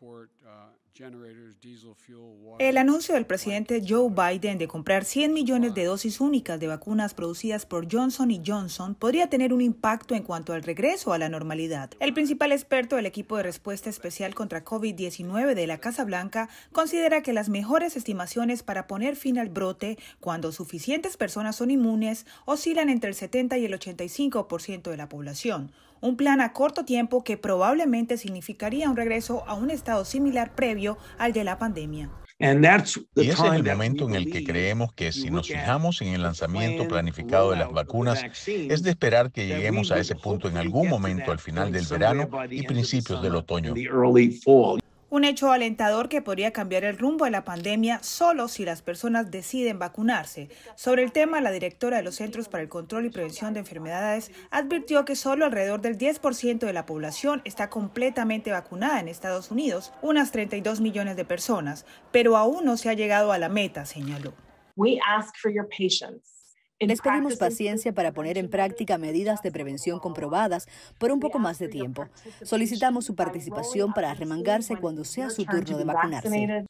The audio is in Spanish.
Uh, el anuncio del presidente Joe Biden de comprar 100 millones de dosis únicas de vacunas producidas por Johnson Johnson podría tener un impacto en cuanto al regreso a la normalidad. El principal experto del equipo de respuesta especial contra COVID-19 de la Casa Blanca considera que las mejores estimaciones para poner fin al brote cuando suficientes personas son inmunes oscilan entre el 70 y el 85% de la población, un plan a corto tiempo que probablemente significaría un regreso a un estado similar previo al de la pandemia. Y ese es el momento en el que creemos que si nos fijamos en el lanzamiento planificado de las vacunas, es de esperar que lleguemos a ese punto en algún momento al final del verano y principios del otoño. Un hecho alentador que podría cambiar el rumbo de la pandemia solo si las personas deciden vacunarse. Sobre el tema, la directora de los Centros para el Control y Prevención de Enfermedades advirtió que solo alrededor del 10% de la población está completamente vacunada en Estados Unidos, unas 32 millones de personas, pero aún no se ha llegado a la meta, señaló. We ask for your patience. Les pedimos paciencia para poner en práctica medidas de prevención comprobadas por un poco más de tiempo. Solicitamos su participación para arremangarse cuando sea su turno de vacunarse.